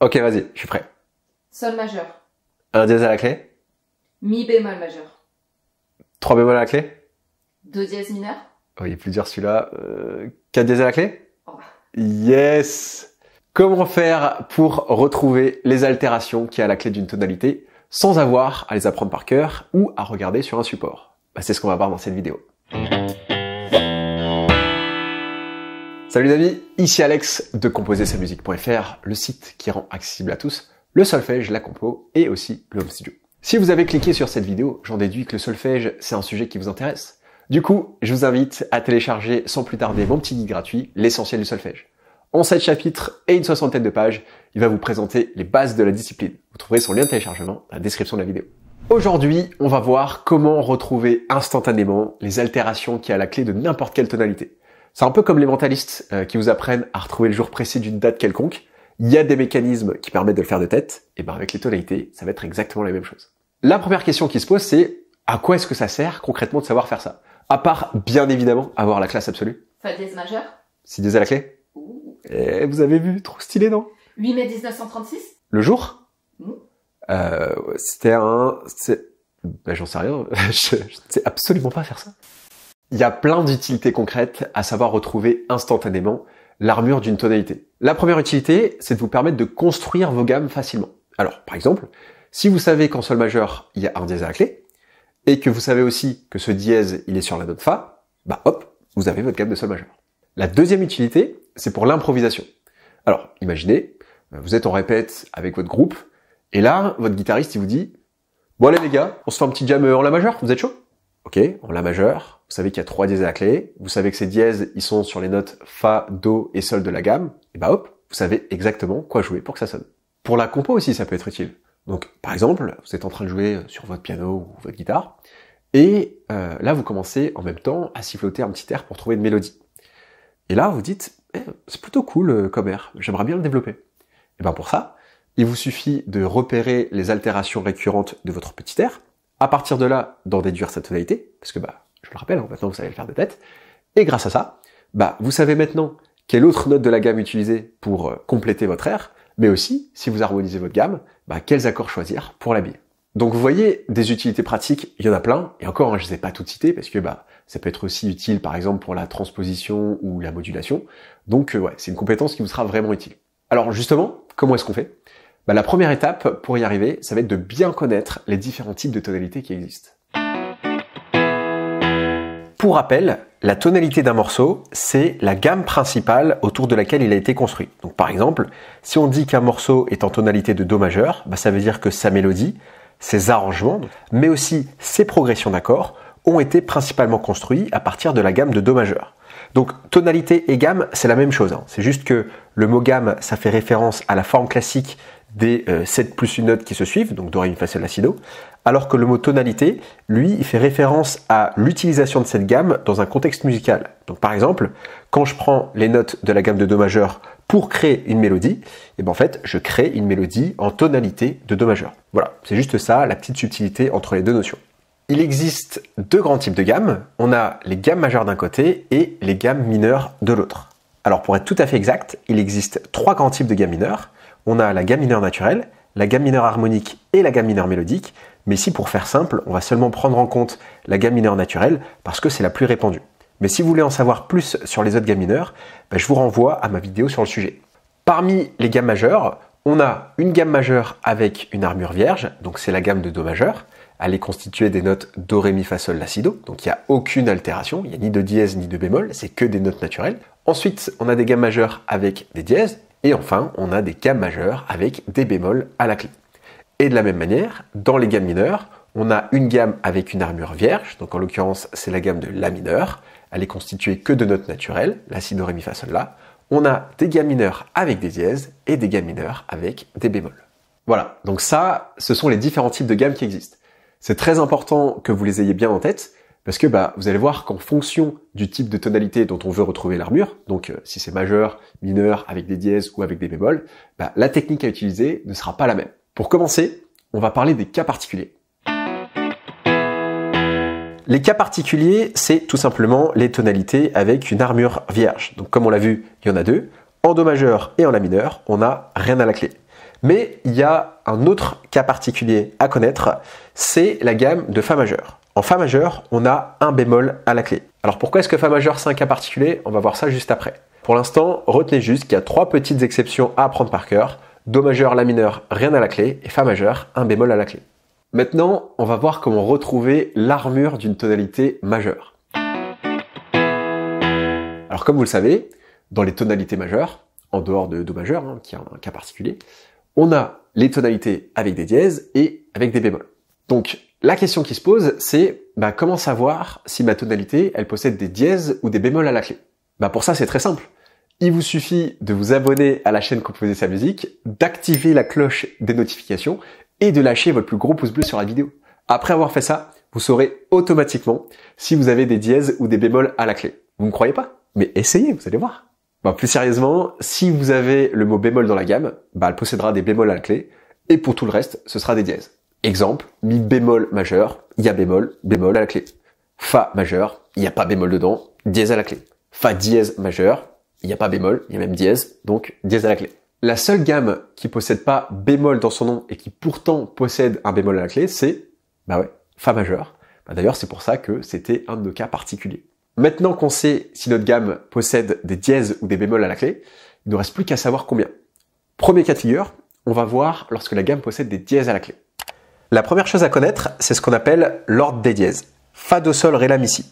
Ok, vas-y, je suis prêt. Sol majeur. Un dièse à la clé. Mi bémol majeur. Trois bémol à la clé. Deux dièses mineurs. Oui, oh, il plus plusieurs celui-là. Euh, quatre dièses à la clé. Yes. Comment faire pour retrouver les altérations qui a la clé d'une tonalité sans avoir à les apprendre par cœur ou à regarder sur un support bah, C'est ce qu'on va voir dans cette vidéo. Salut les amis, ici Alex de composer-sa-musique.fr, le site qui rend accessible à tous le solfège, la compo et aussi le studio. Si vous avez cliqué sur cette vidéo, j'en déduis que le solfège, c'est un sujet qui vous intéresse. Du coup, je vous invite à télécharger sans plus tarder mon petit guide gratuit, l'essentiel du solfège. En 7 chapitres et une soixantaine de pages, il va vous présenter les bases de la discipline. Vous trouverez son lien de téléchargement dans la description de la vidéo. Aujourd'hui, on va voir comment retrouver instantanément les altérations qui a la clé de n'importe quelle tonalité. C'est un peu comme les mentalistes euh, qui vous apprennent à retrouver le jour précis d'une date quelconque. Il y a des mécanismes qui permettent de le faire de tête. Et ben avec les tonalités, ça va être exactement la même chose. La première question qui se pose, c'est à quoi est-ce que ça sert concrètement de savoir faire ça À part, bien évidemment, avoir la classe absolue. Fa dièse majeur. Si dièse à la clé. Ouh. Et eh, vous avez vu, trop stylé, non 8 mai 1936. Le jour mmh. euh, C'était un... Ben, j'en sais rien. je, je sais absolument pas faire ça. Il y a plein d'utilités concrètes à savoir retrouver instantanément l'armure d'une tonalité. La première utilité, c'est de vous permettre de construire vos gammes facilement. Alors, par exemple, si vous savez qu'en sol majeur, il y a un dièse à la clé, et que vous savez aussi que ce dièse, il est sur la note fa, bah hop, vous avez votre gamme de sol majeur. La deuxième utilité, c'est pour l'improvisation. Alors, imaginez, vous êtes en répète avec votre groupe, et là, votre guitariste, il vous dit, bon allez les gars, on se fait un petit jam en la majeure, vous êtes chaud ok, en la majeure. Vous savez qu'il y a trois dièses à la clé. Vous savez que ces dièses, ils sont sur les notes fa, do et sol de la gamme. Et bah hop, vous savez exactement quoi jouer pour que ça sonne. Pour la compo aussi, ça peut être utile. Donc, par exemple, vous êtes en train de jouer sur votre piano ou votre guitare, et euh, là, vous commencez en même temps à siffloter un petit air pour trouver une mélodie. Et là, vous dites, eh, c'est plutôt cool euh, comme air, j'aimerais bien le développer. Et ben pour ça, il vous suffit de repérer les altérations récurrentes de votre petit air, à partir de là, d'en déduire sa tonalité, parce que bah, je le rappelle, hein, maintenant vous savez le faire de tête, et grâce à ça, bah, vous savez maintenant quelle autre note de la gamme utiliser pour euh, compléter votre air, mais aussi, si vous harmonisez votre gamme, bah, quels accords choisir pour l'habiller. Donc vous voyez, des utilités pratiques, il y en a plein, et encore, hein, je ne les ai pas toutes citées, parce que bah, ça peut être aussi utile, par exemple, pour la transposition ou la modulation, donc euh, ouais, c'est une compétence qui vous sera vraiment utile. Alors justement, comment est-ce qu'on fait bah, la première étape pour y arriver, ça va être de bien connaître les différents types de tonalités qui existent. Pour rappel, la tonalité d'un morceau, c'est la gamme principale autour de laquelle il a été construit. Donc par exemple, si on dit qu'un morceau est en tonalité de Do majeur, bah, ça veut dire que sa mélodie, ses arrangements, mais aussi ses progressions d'accords, ont été principalement construits à partir de la gamme de Do majeur. Donc tonalité et gamme, c'est la même chose. Hein. C'est juste que le mot gamme, ça fait référence à la forme classique des 7 euh, plus une note qui se suivent, donc Doré, une mi, fa, Alors que le mot tonalité, lui, il fait référence à l'utilisation de cette gamme dans un contexte musical. Donc par exemple, quand je prends les notes de la gamme de do majeur pour créer une mélodie, et eh ben, en fait, je crée une mélodie en tonalité de do majeur. Voilà, c'est juste ça, la petite subtilité entre les deux notions. Il existe deux grands types de gammes. On a les gammes majeures d'un côté et les gammes mineures de l'autre. Alors pour être tout à fait exact, il existe trois grands types de gammes mineures on a la gamme mineure naturelle, la gamme mineure harmonique et la gamme mineure mélodique, mais si pour faire simple, on va seulement prendre en compte la gamme mineure naturelle parce que c'est la plus répandue. Mais si vous voulez en savoir plus sur les autres gammes mineures, bah, je vous renvoie à ma vidéo sur le sujet. Parmi les gammes majeures, on a une gamme majeure avec une armure vierge, donc c'est la gamme de Do majeur. Elle est constituée des notes Do, Ré, Mi, Fa, Sol, La, Si, Do, donc il n'y a aucune altération, il n'y a ni de dièse ni de bémol, c'est que des notes naturelles. Ensuite, on a des gammes majeures avec des dièses, et enfin, on a des gammes majeures avec des bémols à la clé. Et de la même manière, dans les gammes mineures, on a une gamme avec une armure vierge, donc en l'occurrence c'est la gamme de La mineure, elle est constituée que de notes naturelles, la si, do, ré, mi, fa, sol, la. On a des gammes mineures avec des dièses et des gammes mineures avec des bémols. Voilà, donc ça, ce sont les différents types de gammes qui existent. C'est très important que vous les ayez bien en tête, parce que bah, vous allez voir qu'en fonction du type de tonalité dont on veut retrouver l'armure, donc euh, si c'est majeur, mineur, avec des dièses ou avec des bémols, bah, la technique à utiliser ne sera pas la même. Pour commencer, on va parler des cas particuliers. Les cas particuliers, c'est tout simplement les tonalités avec une armure vierge. Donc comme on l'a vu, il y en a deux. En Do majeur et en La mineur, on n'a rien à la clé. Mais il y a un autre cas particulier à connaître, c'est la gamme de Fa majeur. En Fa majeur, on a un bémol à la clé. Alors pourquoi est-ce que Fa majeur c'est un cas particulier On va voir ça juste après. Pour l'instant, retenez juste qu'il y a trois petites exceptions à apprendre par cœur. Do majeur, La mineur, rien à la clé, et Fa majeur, un bémol à la clé. Maintenant, on va voir comment retrouver l'armure d'une tonalité majeure. Alors comme vous le savez, dans les tonalités majeures, en dehors de Do majeur, hein, qui est un cas particulier, on a les tonalités avec des dièses et avec des bémols. Donc la question qui se pose, c'est bah, comment savoir si ma tonalité, elle possède des dièses ou des bémols à la clé bah, Pour ça, c'est très simple. Il vous suffit de vous abonner à la chaîne Composer sa musique, d'activer la cloche des notifications et de lâcher votre plus gros pouce bleu sur la vidéo. Après avoir fait ça, vous saurez automatiquement si vous avez des dièses ou des bémols à la clé. Vous ne croyez pas Mais essayez, vous allez voir. Bah, plus sérieusement, si vous avez le mot bémol dans la gamme, bah, elle possédera des bémols à la clé, et pour tout le reste, ce sera des dièses. Exemple, mi bémol majeur, il y a bémol, bémol à la clé. Fa majeur, il n'y a pas bémol dedans, dièse à la clé. Fa dièse majeur, il n'y a pas bémol, il y a même dièse, donc dièse à la clé. La seule gamme qui possède pas bémol dans son nom et qui pourtant possède un bémol à la clé, c'est, bah ouais, fa majeur. Bah d'ailleurs, c'est pour ça que c'était un de nos cas particuliers. Maintenant qu'on sait si notre gamme possède des dièses ou des bémols à la clé, il ne reste plus qu'à savoir combien. Premier cas de figure, on va voir lorsque la gamme possède des dièses à la clé. La première chose à connaître, c'est ce qu'on appelle l'ordre des dièses. Fa, Do, Sol, Ré, La, Mi, Si.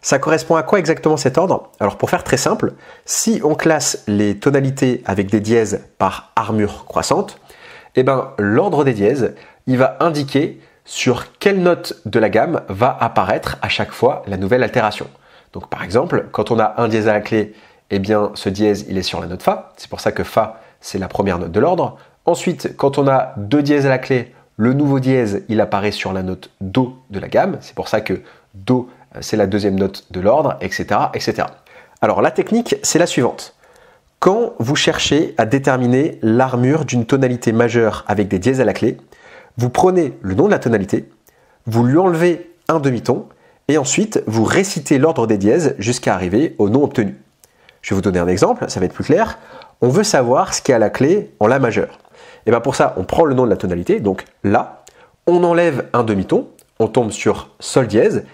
Ça correspond à quoi exactement cet ordre Alors pour faire très simple, si on classe les tonalités avec des dièses par armure croissante, eh ben, l'ordre des dièses, il va indiquer sur quelle note de la gamme va apparaître à chaque fois la nouvelle altération. Donc par exemple, quand on a un dièse à la clé, eh bien ce dièse, il est sur la note Fa. C'est pour ça que Fa, c'est la première note de l'ordre. Ensuite, quand on a deux dièses à la clé, le nouveau dièse, il apparaît sur la note Do de la gamme. C'est pour ça que Do, euh, c'est la deuxième note de l'ordre, etc., etc. Alors la technique, c'est la suivante. Quand vous cherchez à déterminer l'armure d'une tonalité majeure avec des dièses à la clé, vous prenez le nom de la tonalité, vous lui enlevez un demi-ton, et ensuite vous récitez l'ordre des dièses jusqu'à arriver au nom obtenu. Je vais vous donner un exemple, ça va être plus clair. On veut savoir ce qui est à la clé en La majeur. Et bien pour ça, on prend le nom de la tonalité, donc La, on enlève un demi-ton, on tombe sur Sol dièse,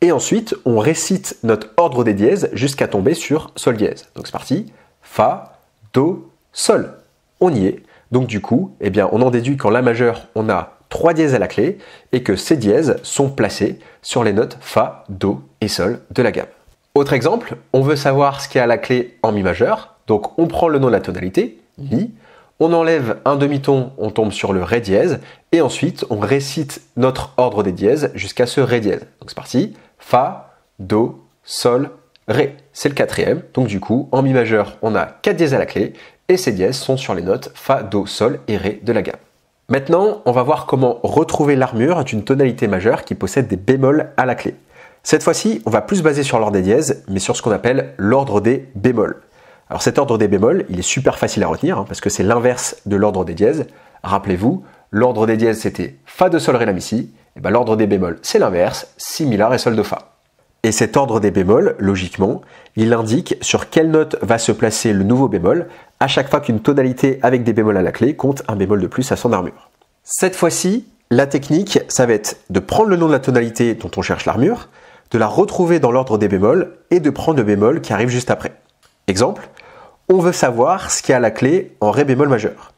et ensuite on récite notre ordre des dièses jusqu'à tomber sur Sol dièse. Donc c'est parti, Fa, Do, Sol. On y est. Donc du coup, eh bien, on en déduit qu'en La majeur, on a 3 dièses à la clé et que ces dièses sont placées sur les notes Fa, Do et Sol de la gamme. Autre exemple, on veut savoir ce qu'il y a à la clé en Mi majeur, donc on prend le nom de la tonalité, Mi, on enlève un demi-ton, on tombe sur le Ré dièse, et ensuite on récite notre ordre des dièses jusqu'à ce Ré dièse. Donc c'est parti, Fa, Do, Sol, Ré. C'est le quatrième, donc du coup en Mi majeur on a 4 dièses à la clé, et ces dièses sont sur les notes Fa, Do, Sol et Ré de la gamme. Maintenant, on va voir comment retrouver l'armure d'une tonalité majeure qui possède des bémols à la clé. Cette fois-ci, on va plus baser sur l'ordre des dièses, mais sur ce qu'on appelle l'ordre des bémols. Alors cet ordre des bémols, il est super facile à retenir, hein, parce que c'est l'inverse de l'ordre des dièses. Rappelez-vous, l'ordre des dièses c'était Fa de Sol Ré La Mi Si, et eh bien l'ordre des bémols c'est l'inverse, Si Mi La Ré Sol Do Fa. Et cet ordre des bémols, logiquement, il indique sur quelle note va se placer le nouveau bémol à chaque fois qu'une tonalité avec des bémols à la clé compte un bémol de plus à son armure. Cette fois-ci, la technique, ça va être de prendre le nom de la tonalité dont on cherche l'armure, de la retrouver dans l'ordre des bémols et de prendre le bémol qui arrive juste après. Exemple, on veut savoir ce qu'il y a à la clé en Ré bémol majeur.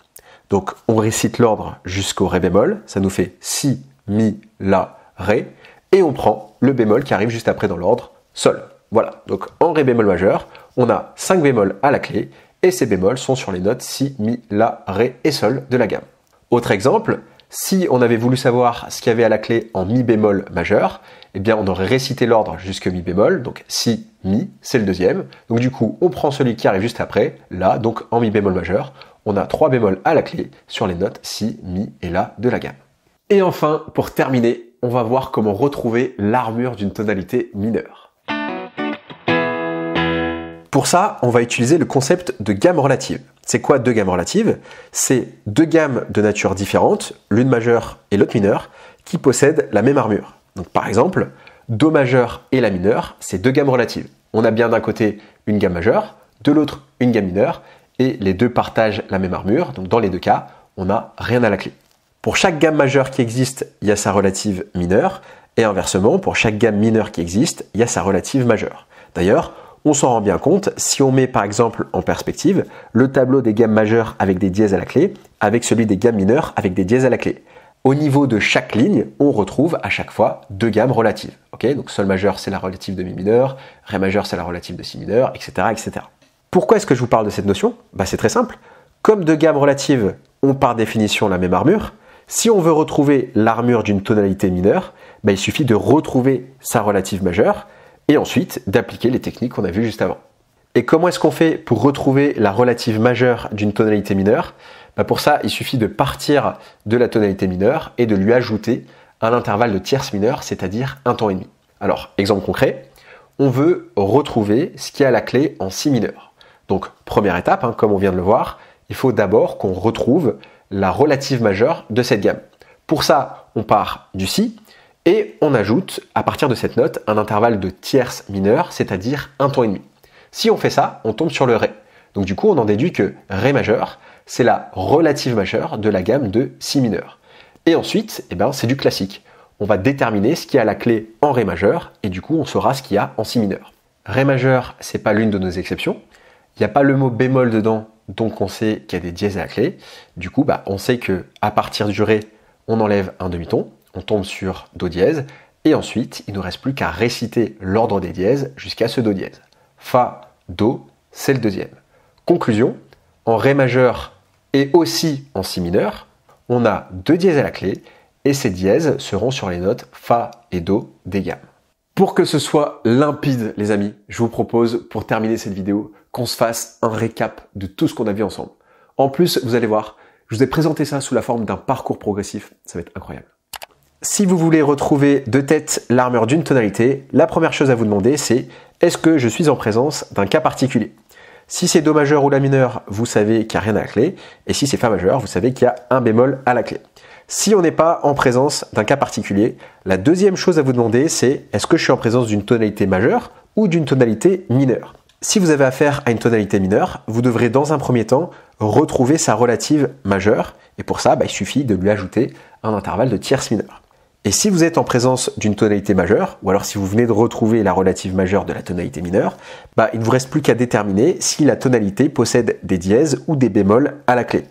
Donc on récite l'ordre jusqu'au Ré bémol, ça nous fait Si, Mi, La, Ré, et on prend le bémol qui arrive juste après dans l'ordre, Sol. Voilà, donc en Ré bémol majeur, on a 5 bémols à la clé, et ces bémols sont sur les notes Si, Mi, La, Ré et Sol de la gamme. Autre exemple, si on avait voulu savoir ce qu'il y avait à la clé en Mi bémol majeur, eh bien on aurait récité l'ordre jusqu'au Mi bémol, donc Si, mi, c'est le deuxième. Donc du coup, on prend celui qui arrive juste après, là, donc en mi bémol majeur. On a trois bémols à la clé sur les notes si, mi et la de la gamme. Et enfin, pour terminer, on va voir comment retrouver l'armure d'une tonalité mineure. Pour ça, on va utiliser le concept de gamme relative. C'est quoi deux gammes relatives C'est deux gammes de nature différente, l'une majeure et l'autre mineure, qui possèdent la même armure. Donc par exemple, Do majeur et La mineur, c'est deux gammes relatives. On a bien d'un côté une gamme majeure, de l'autre une gamme mineure, et les deux partagent la même armure, donc dans les deux cas, on n'a rien à la clé. Pour chaque gamme majeure qui existe, il y a sa relative mineure, et inversement, pour chaque gamme mineure qui existe, il y a sa relative majeure. D'ailleurs, on s'en rend bien compte si on met par exemple en perspective le tableau des gammes majeures avec des dièses à la clé avec celui des gammes mineures avec des dièses à la clé. Au niveau de chaque ligne, on retrouve à chaque fois deux gammes relatives. Donc sol majeur, c'est la relative de mi mineur, ré majeur, c'est la relative de si mineur, etc. etc. Pourquoi est-ce que je vous parle de cette notion bah, C'est très simple. Comme deux gammes relatives ont par définition la même armure, si on veut retrouver l'armure d'une tonalité mineure, bah, il suffit de retrouver sa relative majeure et ensuite d'appliquer les techniques qu'on a vues juste avant. Et comment est-ce qu'on fait pour retrouver la relative majeure d'une tonalité mineure bah, pour ça, il suffit de partir de la tonalité mineure et de lui ajouter un intervalle de tierce mineure, c'est-à-dire un temps et demi. Alors, exemple concret, on veut retrouver ce qui a la clé en si mineur. Donc, première étape, hein, comme on vient de le voir, il faut d'abord qu'on retrouve la relative majeure de cette gamme. Pour ça, on part du si et on ajoute à partir de cette note un intervalle de tierce mineure, c'est-à-dire un temps et demi. Si on fait ça, on tombe sur le ré. Donc du coup, on en déduit que Ré majeur, c'est la relative majeure de la gamme de Si mineur. Et ensuite, eh ben, c'est du classique. On va déterminer ce qui a la clé en Ré majeur, et du coup, on saura ce qu'il y a en Si mineur. Ré majeur, c'est pas l'une de nos exceptions. Il n'y a pas le mot bémol dedans, donc on sait qu'il y a des dièses à la clé. Du coup, bah, on sait que à partir du Ré, on enlève un demi-ton, on tombe sur Do dièse, et ensuite, il ne nous reste plus qu'à réciter l'ordre des dièses jusqu'à ce Do dièse. Fa, Do, c'est le deuxième. Conclusion, en Ré majeur et aussi en Si mineur, on a deux dièses à la clé et ces dièses seront sur les notes Fa et Do des gammes. Pour que ce soit limpide, les amis, je vous propose, pour terminer cette vidéo, qu'on se fasse un récap de tout ce qu'on a vu ensemble. En plus, vous allez voir, je vous ai présenté ça sous la forme d'un parcours progressif, ça va être incroyable. Si vous voulez retrouver de tête l'armure d'une tonalité, la première chose à vous demander, c'est est-ce que je suis en présence d'un cas particulier si c'est Do majeur ou La mineur, vous savez qu'il n'y a rien à la clé. Et si c'est Fa majeur, vous savez qu'il y a un bémol à la clé. Si on n'est pas en présence d'un cas particulier, la deuxième chose à vous demander, c'est est-ce que je suis en présence d'une tonalité majeure ou d'une tonalité mineure Si vous avez affaire à une tonalité mineure, vous devrez dans un premier temps retrouver sa relative majeure. Et pour ça, bah, il suffit de lui ajouter un intervalle de tierce mineure. Et si vous êtes en présence d'une tonalité majeure, ou alors si vous venez de retrouver la relative majeure de la tonalité mineure, bah, il ne vous reste plus qu'à déterminer si la tonalité possède des dièses ou des bémols à la clé.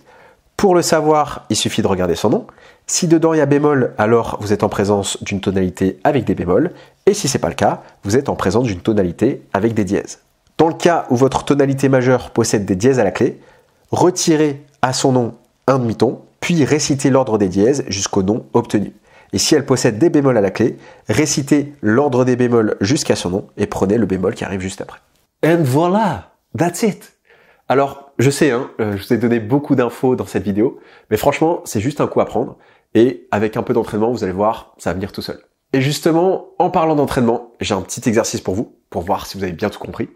Pour le savoir, il suffit de regarder son nom. Si dedans il y a bémol, alors vous êtes en présence d'une tonalité avec des bémols, et si ce n'est pas le cas, vous êtes en présence d'une tonalité avec des dièses. Dans le cas où votre tonalité majeure possède des dièses à la clé, retirez à son nom un demi-ton, puis récitez l'ordre des dièses jusqu'au nom obtenu. Et si elle possède des bémols à la clé, récitez l'ordre des bémols jusqu'à son nom et prenez le bémol qui arrive juste après. And voilà, that's it. Alors, je sais, hein, euh, je vous ai donné beaucoup d'infos dans cette vidéo, mais franchement, c'est juste un coup à prendre. Et avec un peu d'entraînement, vous allez voir, ça va venir tout seul. Et justement, en parlant d'entraînement, j'ai un petit exercice pour vous, pour voir si vous avez bien tout compris.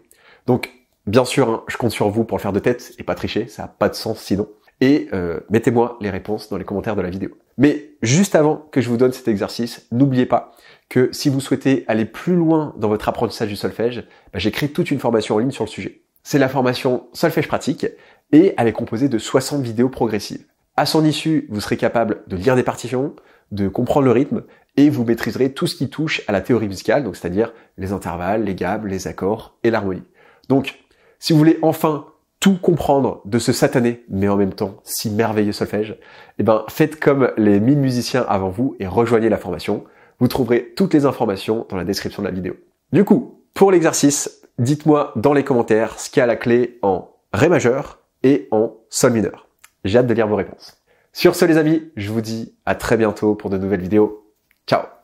Donc, bien sûr, hein, je compte sur vous pour le faire de tête et pas tricher, ça n'a pas de sens sinon. Et euh, mettez-moi les réponses dans les commentaires de la vidéo. Mais juste avant que je vous donne cet exercice, n'oubliez pas que si vous souhaitez aller plus loin dans votre apprentissage du solfège, bah, j'écris j'ai toute une formation en ligne sur le sujet. C'est la formation Solfège pratique et elle est composée de 60 vidéos progressives. À son issue, vous serez capable de lire des partitions, de comprendre le rythme et vous maîtriserez tout ce qui touche à la théorie musicale, donc c'est-à-dire les intervalles, les gammes, les accords et l'harmonie. Donc, si vous voulez enfin tout comprendre de ce satané, mais en même temps si merveilleux solfège, et eh ben, faites comme les mille musiciens avant vous et rejoignez la formation. Vous trouverez toutes les informations dans la description de la vidéo. Du coup, pour l'exercice, dites-moi dans les commentaires ce qu'il y a la clé en Ré majeur et en Sol mineur. J'ai hâte de lire vos réponses. Sur ce les amis, je vous dis à très bientôt pour de nouvelles vidéos. Ciao